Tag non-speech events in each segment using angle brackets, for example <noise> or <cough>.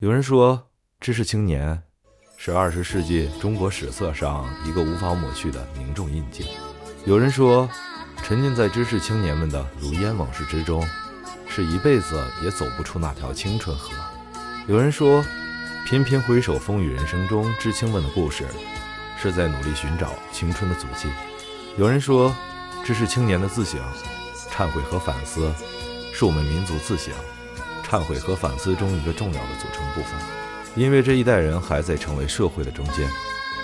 有人说，知识青年是二十世纪中国史册上一个无法抹去的凝重印记。有人说，沉浸在知识青年们的如烟往事之中，是一辈子也走不出那条青春河。有人说，频频回首风雨人生中知青们的故事，是在努力寻找青春的足迹。有人说，知识青年的自省、忏悔和反思，是我们民族自省。忏悔和反思中一个重要的组成部分，因为这一代人还在成为社会的中间。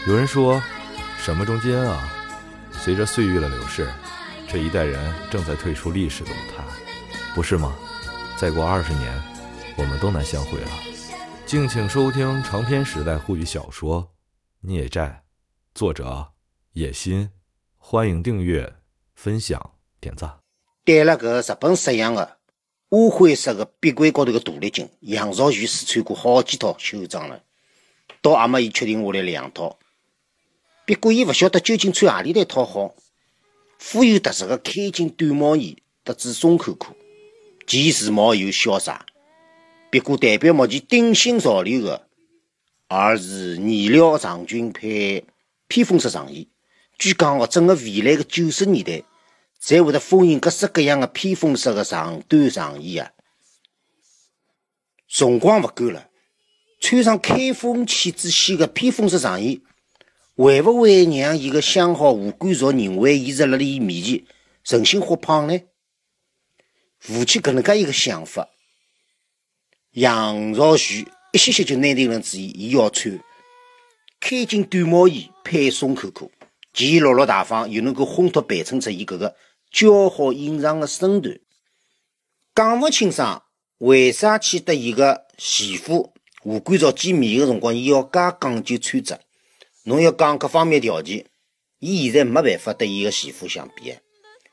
有人说，什么中间啊？随着岁月的流逝，这一代人正在退出历史的舞台，不是吗？再过二十年，我们都难相会了。敬请收听长篇时代沪语小说《孽债》，作者：野心。欢迎订阅、分享、点赞。带了个日本式样的。乌灰色的笔柜高头个大立镜，杨少宇试穿过好几套秋装了，到阿没伊确定下来两套。不过伊勿晓得究竟穿阿里一套好。富有特色的开襟短毛衣，搭只松口裤，既时髦又潇洒。不过代表目前顶新潮流的，而是呢料长裙配披风式上衣。据讲哦，整个未来的九十年代。才会得封印各式各样的披风式的长短上衣啊！辰光勿够了，穿上开风气之先个披风式上衣，会勿会让伊个相好吴冠灼认为伊是辣辣伊面前存心豁胖呢？吴起搿能介一个想法，杨朝旭一歇歇就拿定了主意，伊要穿开襟短毛衣配松口裤，既落落大方，又能够烘托衬出伊搿个。较好隐藏的身段，讲勿清爽，为啥去得伊个前夫吴干照见面的辰光，伊要介讲究穿着？侬要讲各方面条件，伊现在没办法得伊个前夫相比哎。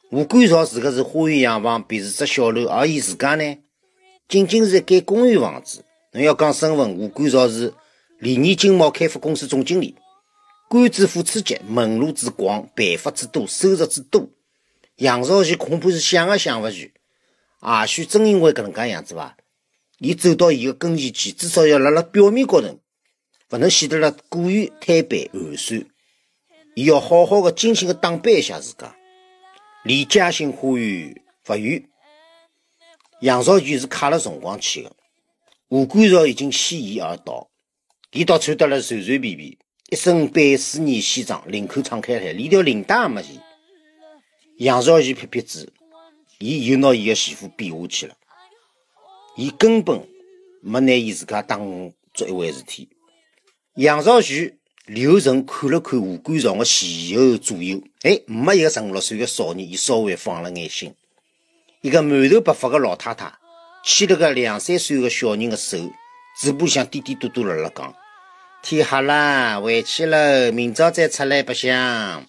吴干照住个是花园洋房，便是只小楼，而伊自家呢，仅仅是一间公寓房子。侬要讲身份，吴干照是理念金茂开发公司总经理，官至副处级，门路之广，办法之多，收入之多。杨绍全恐怕是想也想勿全，也许正因为个能噶样子伐，伊走到伊个跟前去，至少要辣辣表面高头，勿能显得了过于坦白寒酸，伊要好好个精心个打扮一下自噶。离嘉兴花园勿远，杨绍全是卡了辰光去个，吴冠潮已经先伊而到，伊倒穿得了随随便便，一身背斯尼西装，领口敞开来，连条领带也没系。杨少奇撇撇嘴，伊又拿伊个媳妇比下去了。伊根本没拿伊自噶当作一回事体。杨少奇、刘神看了看吴冠中的前后左右，哎，没一个十五六岁的少年，伊稍微放了眼心。一个满头白发的老太太牵了个两三岁的小人的手，嘴巴向滴滴嘟嘟辣辣讲：“天黑了，回去喽，明朝再出来白相。”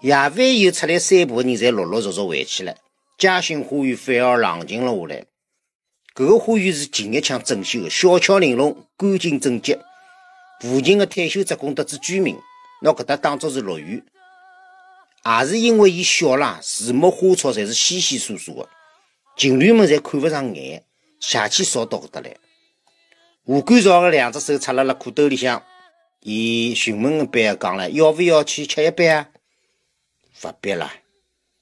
夜饭后出来散步个人才陆陆续续回去了，嘉兴花园反而冷静了下来。搿个花园是近一腔整修的，小巧玲珑，干净整洁。附近的退休职工得知居民拿搿搭当作是乐园，也是因为伊小啦，树木花草侪是稀稀疏疏的，情侣们侪看勿上眼，邪气少到搿搭来。吴干事两只手插辣辣裤兜里向，伊询问般讲了，要勿要去吃一杯啊？勿必了。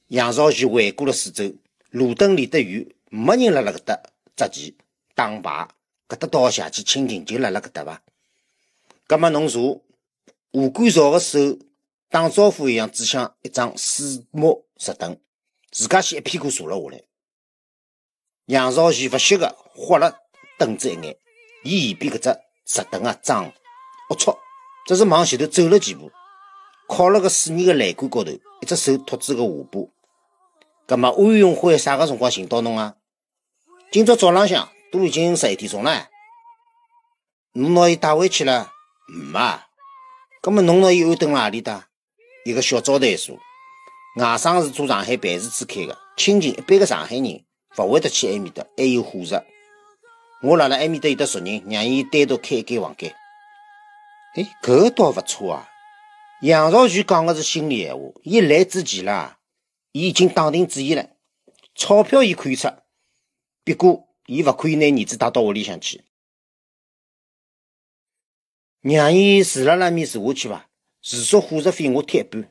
杨绍奇回顾了四周，路灯离得远，没人辣辣搿搭扎旗、打牌，搿搭倒下气，清净，就辣辣搿搭伐？葛末侬坐，吴干朝的手打招呼一样，指向一张水墨石凳，自家先一屁股坐了下来。杨绍奇不屑个，划了凳子一眼，伊嫌边搿只石凳啊脏、龌龊，只是往前头走了几步。靠了个水泥个栏杆高头，一只手托住个下巴。噶么安永辉啥个辰光寻到侬啊？今朝早浪向都已经十一点钟了。侬拿伊带回去了没？噶么侬拿伊安顿了阿里搭？一个小招待所，外甥是做上海办事处开的，亲戚一般的上海人勿会得去埃面搭，还有伙食。我拉辣埃面搭有得熟人，让伊单独开一间房间。哎，搿倒勿错啊。杨兆泉讲个是心里闲话。伊来之前啦，伊已经打定主意了，钞票伊可以出，不过伊勿可以拿儿子带到屋里向去，让伊住辣那面住下去伐？住宿伙食费我贴一半。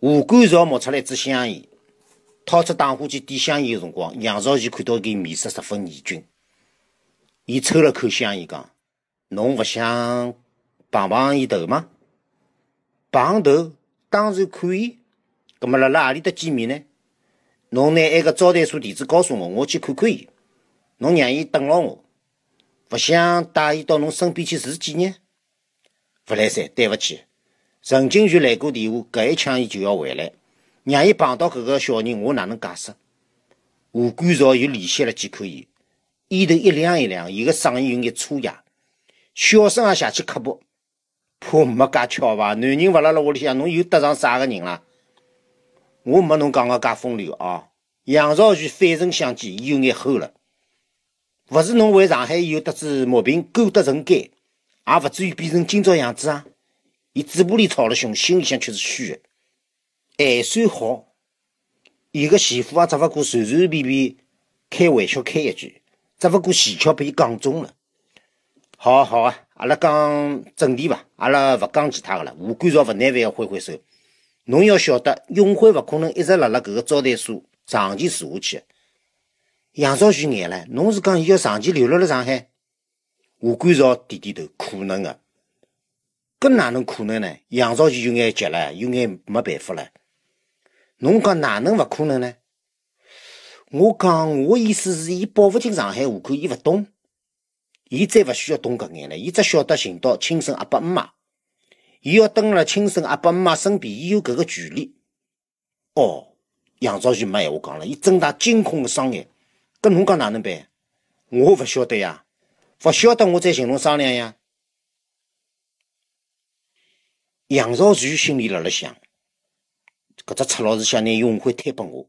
吴冠照摸出来一支香烟，掏出打火机点香烟的辰光，杨兆泉看到伊面色十分严峻，伊抽了口香烟讲：“侬勿想碰碰伊头吗？”碰头当然可以，格末辣辣阿里得见面呢？侬拿埃个招待所地址告诉我，我去看看伊。侬让伊等牢我，勿想带伊到侬身边去住几日？勿来三，对勿起。陈金泉来过电话，搿一枪伊就要回来，让伊碰到搿个小人，我哪能解释？吴冠朝又联系了几口伊，烟头一亮一亮，伊个嗓音有眼粗哑，小声也下去刻薄。怕没介巧吧？男人勿辣拉屋里向，侬又搭上啥个人啦？我没侬讲的介风流啊！杨绍旭反唇相讥，伊有眼齁了，勿是侬回上海以后得子莫平勾搭成奸，也勿至于变成今朝样子啊！伊嘴巴里吵了凶，心里向却是虚的。还算好，有个媳妇啊，只勿过随随便便开玩笑开一句，只勿过技巧被伊讲中了。好啊，好啊。阿拉讲正题伐？阿拉勿讲其他个了。吴冠潮勿耐烦地挥挥手，侬要晓得，永辉勿可能一直辣辣搿个招待所长期住下去。杨绍旭眼了，侬是讲伊要长期留辣了上海？吴冠潮点点头，可能的。搿哪能可能呢？杨绍旭有眼急了，有眼没办法了。侬讲哪能勿可能呢？我讲，我意思是，伊报勿进上海户口，伊勿懂。伊再勿需要懂搿眼了，伊只晓得寻到亲生阿爸姆妈，伊要蹲辣亲生阿爸姆妈身边，伊有搿个权利。哦，杨兆旭没闲话讲了，伊睁大惊恐个双眼，搿侬讲哪能办？我勿晓得呀，勿晓得我再寻侬商量呀。杨兆旭心里辣辣想，搿只赤佬是想拿永辉推拨我，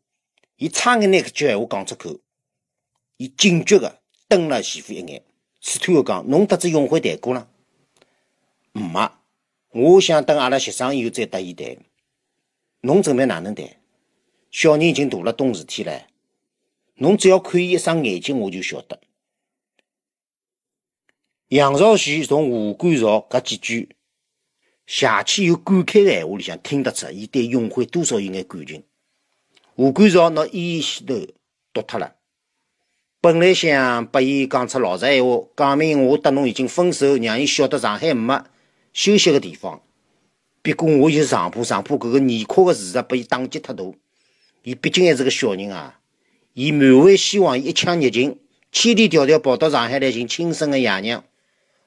伊差眼拿搿句闲话讲出口，伊警觉个瞪了媳妇一眼。试探个讲，侬得知永辉谈过了没？我想等阿拉协商以后再答伊谈。侬准备哪能谈？小人已经大了，懂事体了。侬只要看伊一双眼睛，我就晓得。杨绍旭从吴冠潮搿几句，邪气又感慨的闲话里向，听得出伊对永辉多少有眼感情。吴冠潮拿烟头丢脱了。本来想拨伊讲出老实闲话，讲明我搭侬已经分手，让伊晓得上海没休息个地方。不过我就是上铺，上铺搿个严酷个事实，拨伊打击太大。伊毕竟还是个小人啊，伊满怀希望，一腔热情，千里迢迢跑到上海来寻亲生个爷娘。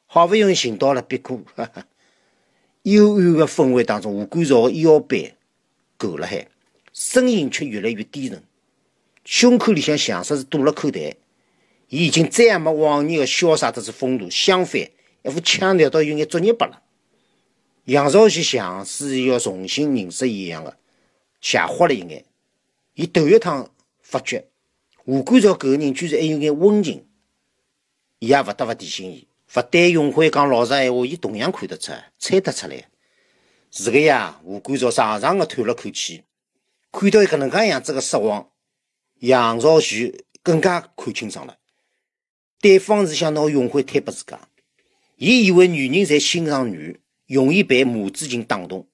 好不容易寻到了，不过 <laughs> 幽暗个氛围当中，吴干朝个腰背够辣，海，声音却越来越低沉，胸口里向像是是堵了口袋。伊已经再也没往日个潇洒得子风度，相反，一副腔调倒有眼作孽不了。杨绍绪像是要重新认识一样个，吓唬了一眼。伊头一趟发觉，吴观潮搿个人居然还有眼温情。伊也勿得勿提醒伊，勿但永辉讲老实闲话，伊同样看得出，猜得出来。是个呀，吴观潮长长个叹了口气，看到伊搿能介样子个失望，杨绍绪更加看清爽了。对方是想拿永辉推拨自噶，伊以为女人在心上软，容易被母子情打动。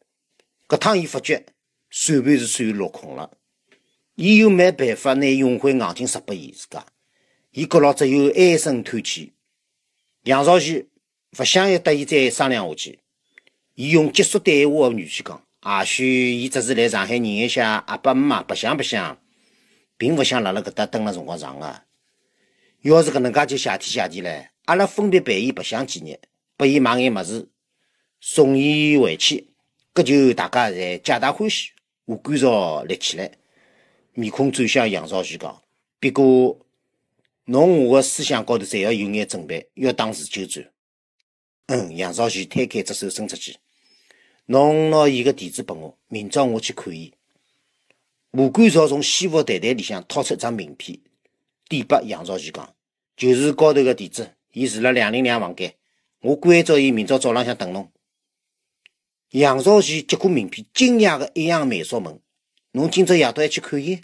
搿趟伊发觉算盘是算落空了，伊又没办法拿永辉硬劲塞拨伊自家，伊阁老只有唉声叹气。杨绍绪勿想要搭伊再商量下去，伊用结束对话个语气讲：“也许伊只是来上海认一下阿爸阿妈，白相白相，并勿想辣辣搿搭等了辰光长个。”要是搿能噶就谢天谢地了。阿拉分别陪伊白相几日，拨伊买眼么子，送伊回去，搿就大家侪皆大欢喜。吴干照立起来，面孔转向杨绍旭讲：“不过，侬我个思想高头，侪要有眼准备，要打持久战。”嗯，杨绍旭摊开只手伸出去：“侬拿伊个地址拨我，明朝我去看伊。”吴干照从西服袋袋里向掏出一张名片。递给杨兆绪讲，就是高头个地址，伊住了两零两房间。我关照伊，明朝早浪向等侬。杨兆绪接过名片，惊讶个一样眉梢问：“侬今朝夜到还去看伊？”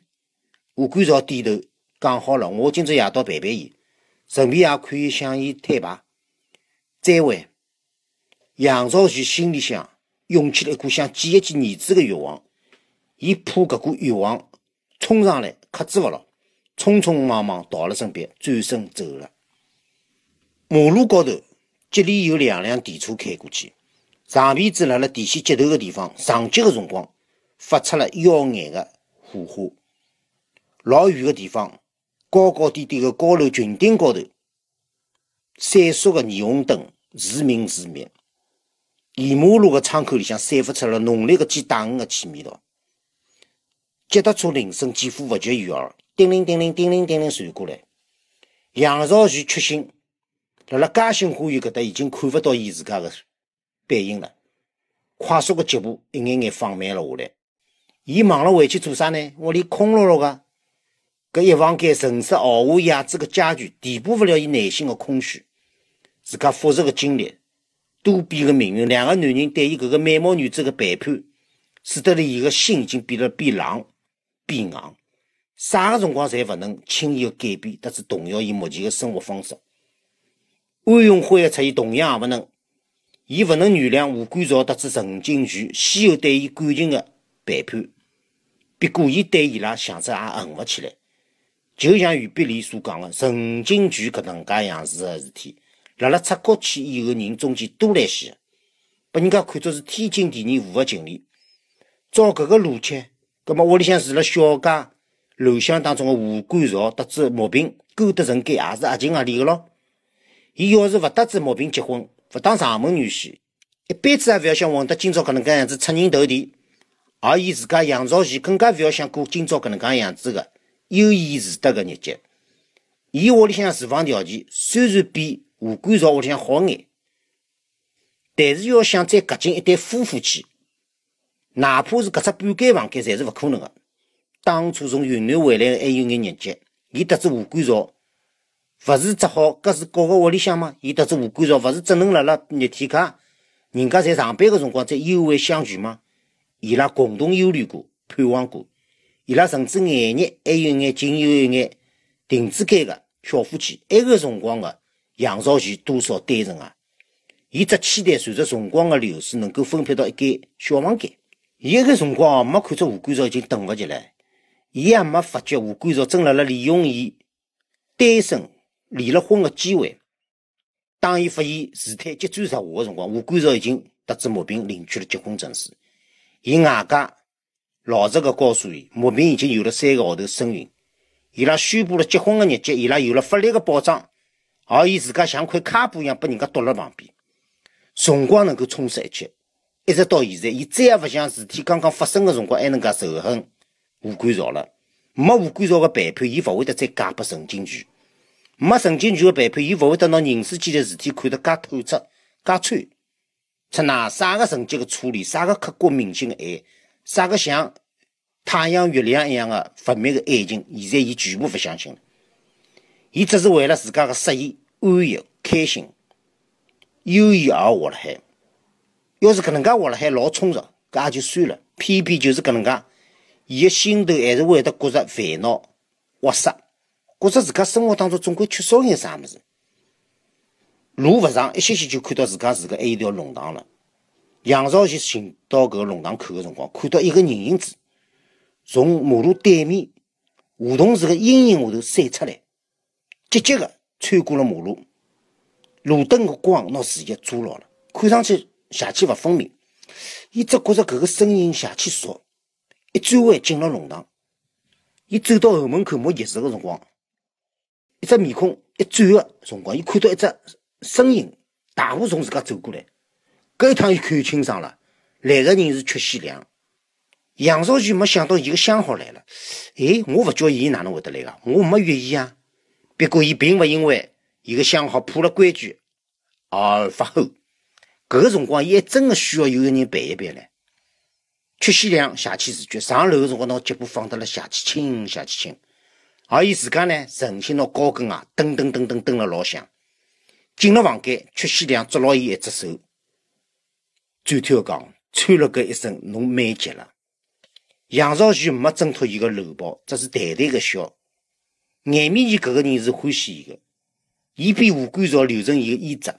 吴冠照点头，讲好了，我今朝夜到陪陪伊，顺便也可以向伊摊牌。再会。杨兆绪心里向涌起了一股想见一见儿子个欲望，伊怕搿股欲望冲上来，克制勿牢。匆匆忙忙道了声别，转身走了。马路高头，接连有两辆电车开过去，长鼻子辣辣电线接头个地方，撞击个辰光，发出了耀眼个火花。老远个地方，高高低低个高楼群顶高头，闪烁个霓虹灯，时明时灭。沿马路个窗口里向，散发出了浓烈个煎大鱼个气味道。脚踏车铃声几乎不绝于耳。叮铃叮铃叮铃叮铃传过来，杨绍旭确信，辣辣嘉兴花园搿搭已经看勿到伊自家个背影了。快速个脚步一眼眼放慢了下来。伊忙了回去做啥呢？屋里空落落个，搿一房间陈设毫无雅致个家具，填补勿了伊内心的空虚。自家复杂个经历、多变个命运，两个男人对伊搿个美貌女子个背叛，使得了伊个心已经变得变冷、变硬。啥个辰光，侪勿能轻易改变，得是动摇伊目前个生活方式。安永辉个出现，同样也勿能，伊勿能原谅吴冠朝得知陈金泉先后对伊感情个背叛，别过伊对伊拉想着也恨勿起来。就像余碧莲所讲个，陈金泉搿能介样子个事体，辣辣出国去以后人中间多来些，拨人家看作是天经地义、符合情理。照搿个逻辑，葛末屋里向住了小家。楼巷当中的吴冠朝得知莫平勾搭成奸，也是合情合理的咯。伊要是勿得知莫平结婚，勿当上门女婿，一辈子也勿要想混得今朝搿能介样子出人头地。而伊自家杨朝喜更加勿要想过今朝搿能介样子的悠闲自得的日脚。伊屋里向住房条件虽然比吴冠朝屋里向好眼，但是要想再挤进一对夫妇去，哪怕是搿只半间房间，侪是勿可能的。当初从云南回来还有眼日脚，伊得知吴冠朝勿是只好搿是告个屋里向吗？伊得知吴冠朝勿是只能辣辣热天介，人家在上班个辰光在幽会相聚吗？伊拉共同忧虑过，盼望过，伊拉甚至眼日还有一眼仅有一眼亭子间个小夫妻，埃个辰光个杨绍泉多少单纯啊！伊只期待随着辰光个流逝，能够分配到一间小房间。伊埃个辰光没看出吴冠朝已经等勿及了。伊也没发觉吴冠潮正辣辣利用伊单身离了婚的机会。当伊发现事态急转直下的辰光，吴冠潮已经得知莫平领取了结婚证书。伊外加老实的告诉伊，莫平已经有了三个号头身孕。伊拉宣布了结婚的日节，伊拉有了法律的保障，而伊自家像块卡布一样被人家丢了旁边。辰光能够冲刷一切，一直到现在，伊再也勿像事体刚刚发生的辰光还能介仇恨。吴关潮了，没吴关潮的背叛，伊勿会得再嫁给陈金泉；没陈金泉的背叛，伊勿会得拿人世间的事体看得介透彻、介穿。出哪啥个纯洁的初恋，啥个刻骨铭心的爱，啥个像太阳月亮一样的发灭的爱情，现在伊全部勿相信了。伊只是为了自家的色意、安逸、开心、悠闲而活了。海。要是搿能介活了海，老充实，搿也就算了。偏偏就是搿能介。伊个心头还是会得觉着烦恼、挖塞，觉着自噶生活当中总归缺少眼啥物事。路勿长，一歇歇就看到自噶自个还有一条弄堂了。杨绍就寻到搿个弄堂口个辰光，看到一个人影子从马路对面梧桐树个阴影下头闪出来，急急个穿过了马路，路灯个光拿自己遮牢了，看上去邪气勿分明。伊只觉着搿个身影邪气熟。一转弯进了弄堂，伊走到后门口摸钥匙的辰光，一只面孔一转的辰光，伊看到一只身影大步从自家走过来。搿一趟伊看清爽了，来个人是曲先良。杨少泉没想到伊个相好来了。诶，我勿叫伊哪能会得来个，我没约伊啊。不过伊并勿因为伊个相好破了规矩而发火，搿个辰光伊还真个需要有个人陪一陪唻。曲西良斜气自觉，上楼辰光拿脚步放得来斜气轻，斜气轻，而伊自噶呢，趁心拿高跟鞋蹬蹬蹬蹬蹬了老响。进了房间，曲西良捉牢伊一只手，转头讲：“穿了搿一身，侬美极了。”杨兆绪没挣脱伊个搂抱，只是淡淡个笑，眼面前搿个人是欢喜伊个，伊比吴冠朝刘成伊个衣着。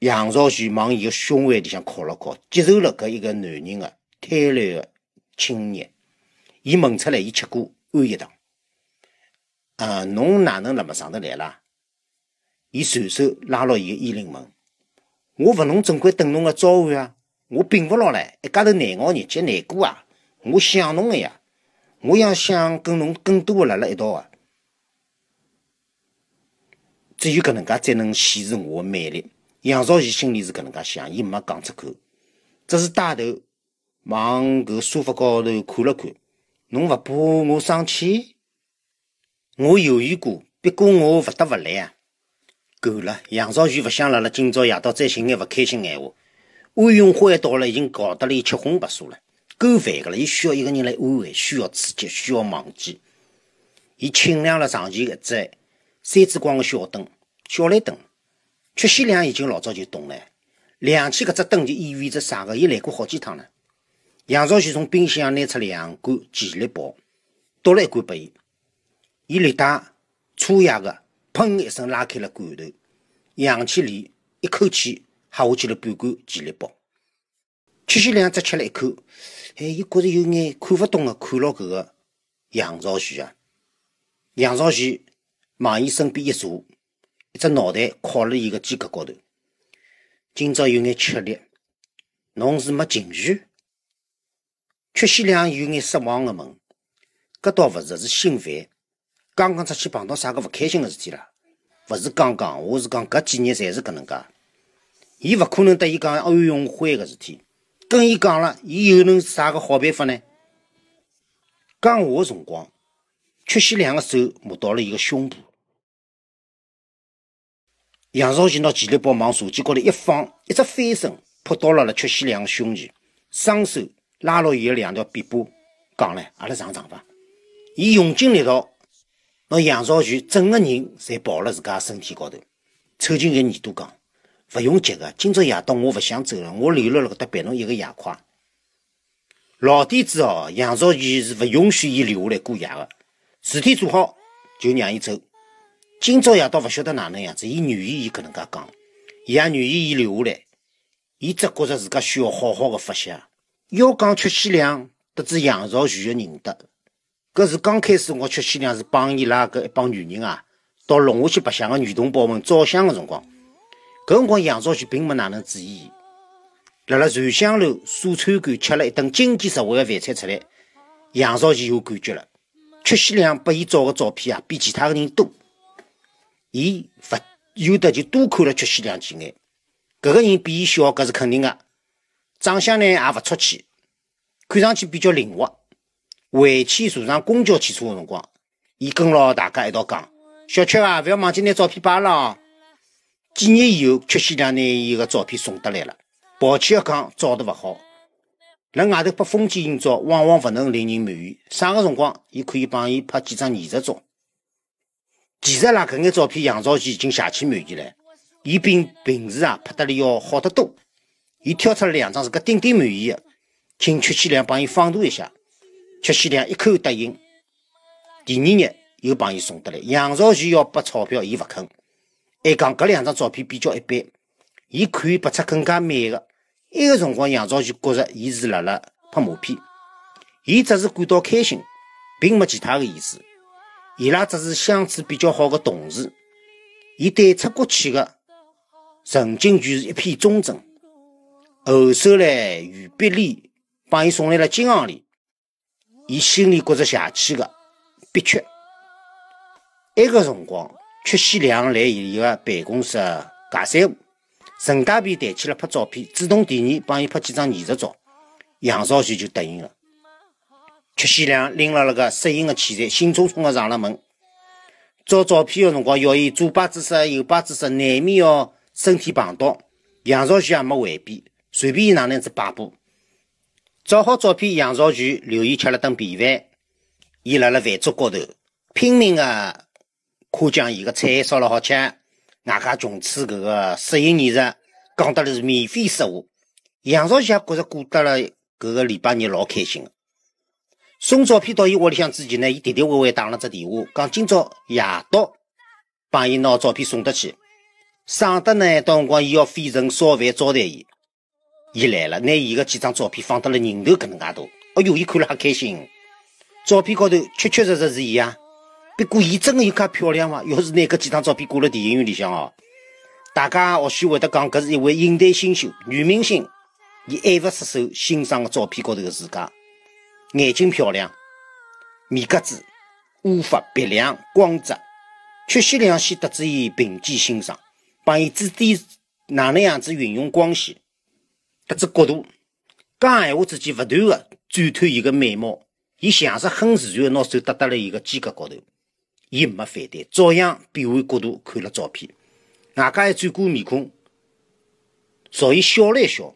杨绍旭往伊个胸怀里向靠了靠，接受了搿一个男人个贪婪个侵虐。伊问出来，伊吃过安逸糖。呃，侬哪能辣么上得来啦？伊随手拉牢伊个衣领问：“我勿能整归等侬个召唤啊！我摒勿牢唻，一家头难熬日节，难过啊！我想侬个呀，我也想跟侬更多个辣辣一道啊！只有搿能介才能显示我魅力。杨兆喜心里是搿能介想，伊没讲出口，只是带头往搿沙发高头看了看。侬勿怕我生气？我犹豫过，不过我勿得勿来啊！够了，杨兆喜勿想辣辣今朝夜到再寻眼勿开心闲话。安永辉到了，已经搞得了七荤八素了，够烦个了。伊需要一个人来安慰，需要刺激，需要忘记。伊清亮了床前一盏三支光的小灯，小蓝灯。曲西良已经老早就懂了，亮起搿只灯就意味着啥个？伊来过好几趟了。杨兆绪从冰箱拿出两罐健力宝，倒了一罐拨伊。伊略带粗野个，砰一声拉开了罐头，扬起脸一口气喝下去了半罐健力宝。曲西良只吃了一口，哎，伊觉着有眼看勿懂个，看牢搿个杨兆绪啊。杨兆绪往伊身边一坐。一只脑袋靠了伊个肩胛高头，今朝有眼吃力，侬是没情绪？曲喜良有眼失望地问：“搿倒勿是是心烦，刚刚出去碰到啥个勿开心的事体了？勿是刚刚，我是讲搿几年侪是搿能介。伊勿可能得伊讲安永辉个事体，跟伊讲了，伊又能啥个好办法呢？”讲话个辰光，曲喜良个手摸到了伊个胸部。杨少奇拿前头包往手机高头一放，一只翻身扑倒了了曲西良的胸前，双手拉牢伊的两条臂膊，讲嘞：“阿拉上床伐？”伊用尽力道，拿杨少奇整个人侪抱了自家身体高头，凑近伊耳朵讲：“勿用急个，今朝夜到我勿想走了，我留落了搿搭陪侬一个夜快。老底子哦，杨少奇是勿允许伊留下来过夜个，事体做好就让伊走。今朝夜到，勿晓得哪能样子。伊愿意伊搿能介讲，伊也愿意伊留下来。伊只觉着自家需要好好个发泄。要讲曲西良，得知杨绍全个认得，搿是刚开始，我曲西良是帮伊拉搿一帮女人啊，到龙华去白相个女同胞们照相个辰光。搿辰光杨绍全并没哪能注意伊。辣辣瑞香楼素餐馆吃了一顿经济实惠个饭菜出来，杨绍全有感觉了。曲西良拨伊照个照片啊，比其他个人多。伊勿由得就多看了缺西亮几眼。搿个人比伊小，搿是肯定的。长相呢也勿出气，看上去比较灵活。回去坐上公交汽车的辰光，伊跟牢大家一道讲：“小曲啊，勿要忘记拿照片摆了。”几年以后，曲西亮拿伊个照片送得来了，抱歉的讲，照得勿好。辣外头拍风景照，往往勿能令人满意。啥个辰光，伊可以帮伊拍几张艺术照？其实啦，搿眼照片杨兆泉已经邪气满意了，伊比平时啊拍得里要好得多。伊挑出了两张自个顶顶满意的，请曲启良帮伊放大一下。曲启良一口答应，第二日又帮伊送得来。杨兆泉要拨钞票，伊勿肯，还讲搿两张照片比较一般，伊可以拍出更加美的。伊个辰光，杨兆泉觉着伊是辣辣拍马屁，伊只是感到开心，并没其他的意思。伊拉只是相处比较好的同事，伊对出国去的曾经就是一片忠贞。后手嘞，余必立帮伊送来了金项链，伊心里觉着邪气的憋屈。挨个辰光，曲西良来伊个办公室尬三胡，陈家平抬起了拍照片，主动提议帮伊拍几张艺术照，杨少旭就答应了。曲希良拎了那个摄影的器材，兴冲冲的上了门。照照片的辰光，要伊左摆姿势、右摆姿势，难免要身体碰到。杨绍旭也没回避，随便伊哪能子摆布。照好照片，杨绍旭留伊吃了顿便饭。伊辣辣饭桌高头拼命个夸奖伊个菜烧了好吃，外加穷刺搿个摄影艺术讲得是免费说话。杨旭也觉着过得了搿个礼拜日老开心个。送照片到伊屋里向之前呢，伊点点微微打了只电话，讲今朝夜到帮伊拿照片送得去，省得呢到辰光伊要费神烧饭招待伊。伊来了，拿伊个几张照片放到了人头搿能介大。哦哟，伊看了很开心。照片高头确确实实是伊啊。不过伊真的有介漂亮吗？要是拿搿几张照片挂了电影院里向哦，大家或许会得讲搿是一位影坛新秀、女明星，伊爱勿释手欣赏个照片高头个自家。眼睛漂亮，面格子乌发，鼻梁光泽。曲线两线得知伊平肩欣赏，帮伊指点哪能样子运用光线，得知角度。讲闲话之间，勿断个赞叹伊个美貌。伊像是很自然拿手搭搭辣伊个肩胛高头，伊没反对，照样变换角度看了照片，外加还转过面孔朝伊笑了一笑，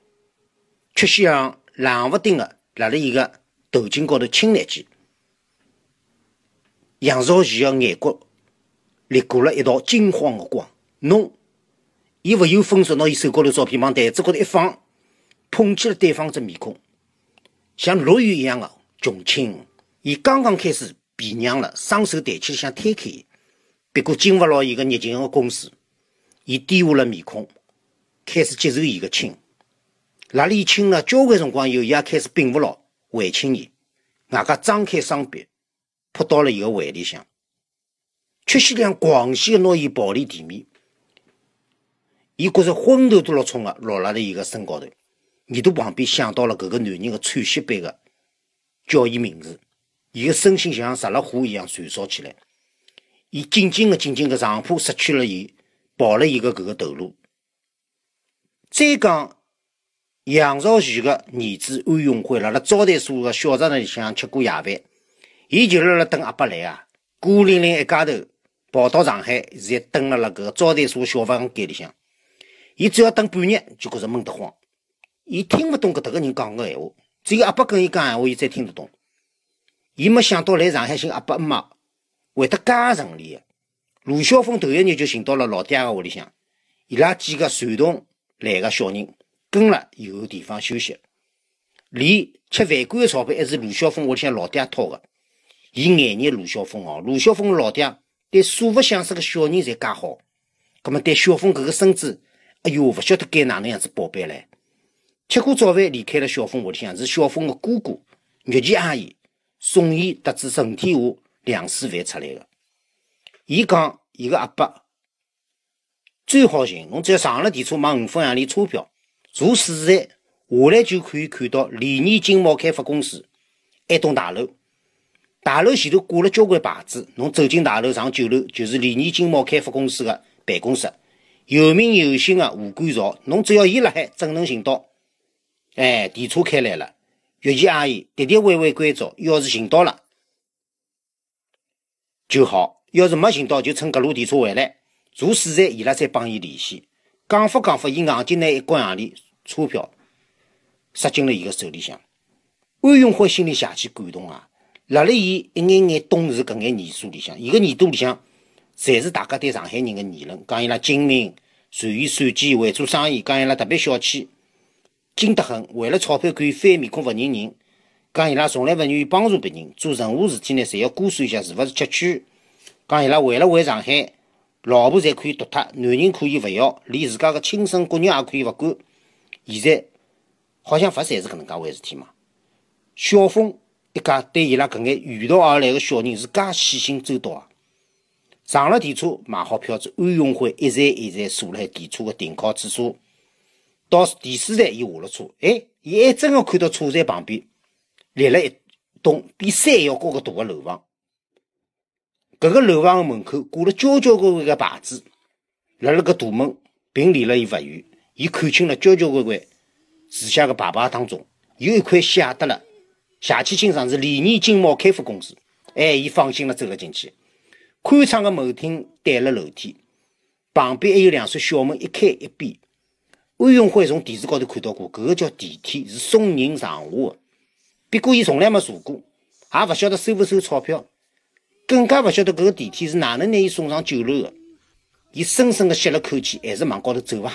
曲线亮冷勿定个来了一个。头颈高头轻了几，杨绍贤的眼角掠过了一道惊慌的光。侬，伊不由分说拿伊手高头照片往台子高头一放，捧起了对方只面孔，像落雨一样的穷亲。伊刚刚开始避让了，双手抬起来想推开，伊，不过经勿牢伊个热情个攻势，伊低下了面孔，开始接受伊个亲。哪里亲了交关辰光以后，伊也开始摒勿牢。回青年，外加张开双臂扑到了伊个怀里，向曲西亮狂喜地拿伊抱离地面，伊觉着昏头都落冲了，落了伊个身高头，耳朵旁边响到了搿个男人个喘息般的叫伊名字，伊个身心像着了火一样燃烧起来，伊紧紧个紧紧个上铺失去了伊抱了伊个搿个头颅，再讲。杨绍旭个儿子安永辉，拉辣招待所个小房间里向吃过夜饭，伊就拉辣等阿爸来啊，孤零零一噶头跑到上海，现在蹲辣拉个招待所小房间里向，伊只要等半日就觉着闷得慌，伊听勿懂搿搭个人讲个闲话，只有阿爸跟伊讲闲话，伊才听得懂。伊没想到来上海寻阿爸阿妈会得介顺利。鲁晓峰头一日就寻到了老爹个屋里向，伊拉几个随同来个小人。跟了有地方休息，连吃饭馆的钞票还是陆小凤屋里向老爹掏的。伊眼念陆小凤哦，陆小凤老爹对素不相识个小人侪介好，咁么对小凤搿个孙子，哎哟，勿晓得该哪能样子宝贝嘞。吃过早饭，离开了小凤屋里向，是小凤的哥哥玉琪阿姨送伊搭子陈天华两叔饭出来个。伊讲伊个阿伯最好寻，侬只要上了电车，买五分洋钿车票。坐四站下来，就可以看到李念经贸开发公司埃栋大楼。大楼前头挂了交关牌子，侬走进大楼上九楼就是李念经贸开发公司的办公室。有名有姓的吴冠朝，侬只要伊辣海，准能寻到。哎，电车开来了，月琪阿姨点点微微关照，要是寻到了就好；要是没寻到，就乘搿路电车回来。坐四站，伊拉再帮伊联系。讲法讲？发伊硬劲拿一国洋钿车票塞进了伊个手里向。安永辉心里邪气感动啊！辣辣伊一眼眼懂事，搿眼年数里向，伊个耳朵里向，侪是大家对上海人的议论。讲伊拉精明、善于算计、会做生意；讲伊拉特别小气、精得很，为了钞票可以翻面孔勿认人；讲伊拉从来勿愿意帮助别人，做任何事体呢，侪要估算一下是勿是吃亏，讲伊拉为了回上海。老婆侪可以独他，男人可以勿要，连自家的亲生骨肉也可以勿管。现在好像勿侪是搿能介回事体嘛。小峰一家对伊拉搿眼远道而来的小人是介细心周到啊。上了电车，买好票子，安永辉一站一站坐辣电车的停靠厕所。到第四站伊下了车。哎，伊还真个看到车站旁边立了一栋比山还要高个大个楼房。搿个楼房的门口挂了交交关关个牌子，了了个大门并离了伊不远。伊看清了交交关关字下个牌牌当中有一块写得了“霞起清爽是理念经贸开发公司”。哎，伊放心了走了进去。宽敞个门厅对了楼梯，旁边还有两扇小门，一开一闭。安永辉从电视高头看到过，搿个叫电梯，是送人上下的。不过伊从来没坐过，也不晓得收不收钞票。更加勿晓得搿个电梯是哪能拿伊送上九楼的。伊深深的吸了口气，还是往高头走伐？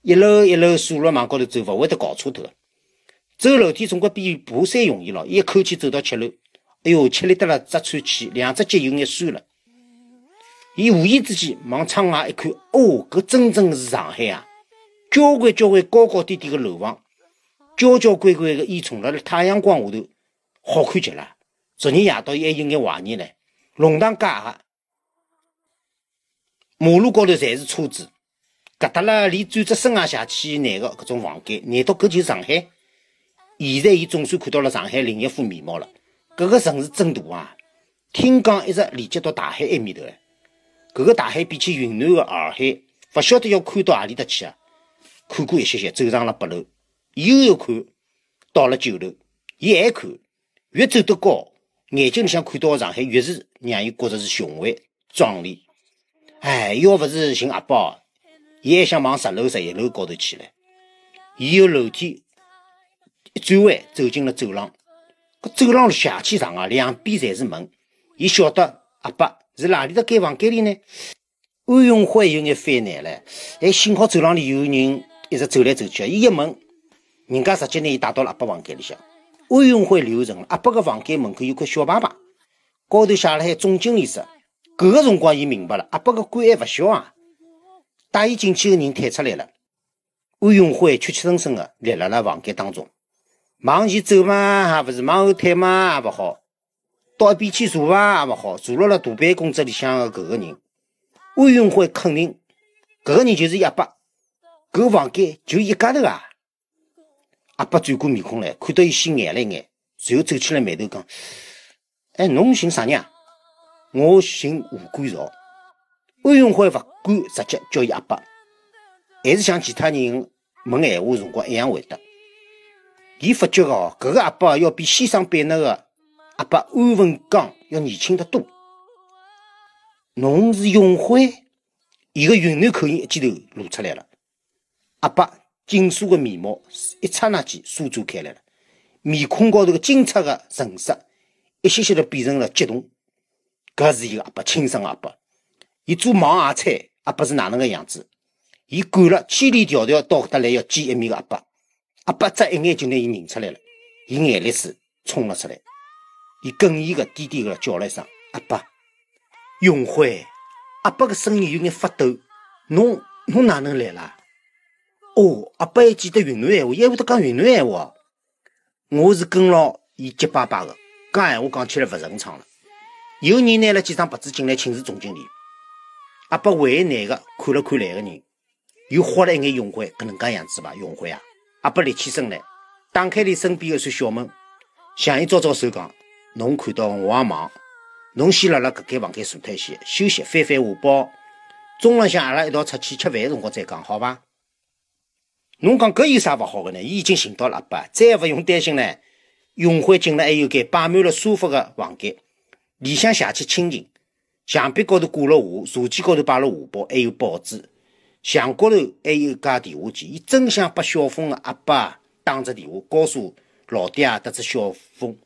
一楼一楼数落往高头走，勿会得搞错头走楼梯总归比爬山容易咯。一口气走到七楼，哎哟，吃力得了直喘气，两只脚有眼酸了。伊无意之间往窗外一看，哦，搿真正是上海啊！交关交关高高低低个楼房，交交关关个烟囱辣辣太阳光下头，好看极了。昨日夜到伊还有眼怀疑唻。龙塘街啊，马路高头侪是车子，搿搭了连转只身也下去难的搿种房间，难道搿就是上海？现在伊总算看到了上海另一副面貌了。搿个城市真大啊！听讲一直连接到大海埃面头，搿个大海比起云南的洱海，勿晓得要宽到阿里搭去啊！看过一些些，走上了八楼，又看到了九楼，伊还看，越走得高。眼睛里向看到上海，越是让伊觉着是雄伟壮丽。哎，要勿是寻阿爸，伊还想往十楼、十一楼高头去嘞。伊由楼梯一转弯，走进了走廊。搿走廊狭气长啊，两边侪是门。伊晓得阿爸是哪里搭间房间里呢？安永辉有眼犯难了，哎，幸好走廊里有人一直走来走去，伊一问，人家直接拿伊带到了阿爸房间里向。安永辉留神了，阿伯个房间门口有块小牌牌，高头写了海总经理室。搿个辰光，伊明白了，阿伯个官还勿小啊。带伊进去个人退出来了，安永辉怯怯生生个立辣辣房间当中，往前走嘛也勿是，往后退嘛也勿好，到一边去坐嘛也勿好，坐落辣大办公室里向个搿个人，安永辉肯定搿个人就是阿伯，搿房间就一家头啊。阿伯转过面孔来，看到伊先眼了一眼，随后走起来，眉头讲：“哎，侬寻啥人啊？我寻吴冠朝。”安永辉不敢直接叫伊阿伯，还是像其他人问闲话辰光一样回答。伊发觉哦，搿个阿伯要比先生辈那个阿伯安文刚要年轻得多。侬是永辉，伊个云南口音一记头露出来了。阿伯。紧锁个面貌，一刹那间舒展开来了。面孔高头个惊诧个神色，一歇歇的变成了激动。搿是一个阿伯，亲生阿伯。伊做梦也猜阿伯是哪能个样子。伊赶了千里迢迢到搿搭来要见一面个阿伯。阿伯只一眼就拿伊认出来了，伊眼泪水冲了出来，伊哽咽个、低低个叫了一声：“阿伯，永辉。”阿伯个声音有眼发抖：“侬侬哪能来了？”哦，阿伯还记得云南闲话，伊还会得讲云南闲话哦。我是跟牢伊结巴巴个讲闲话，讲起来勿顺畅了。有人拿了几张白纸进来，请示总经理。阿伯为难个，看了看来个人，又花了一眼永辉，搿能介样子伐？永辉啊！阿伯立起身来，打开伊身边个扇小门，向伊招招手，讲：“侬看到我也忙，侬先辣辣搿间房间坐脱歇，休息，翻翻画报。中浪向阿拉一道出去吃饭辰光再讲，好伐？”侬讲搿有啥勿好的呢？伊已经寻到了阿爸，再也勿用担心了。永辉进来还有间摆满了沙发的房间，里向邪气清静，墙壁高头挂了画，茶几高头摆了画报，还有报纸。墙高头还有架电话机。伊真想拨小峰的阿爸打只电话，告诉老爹啊，得知小峰，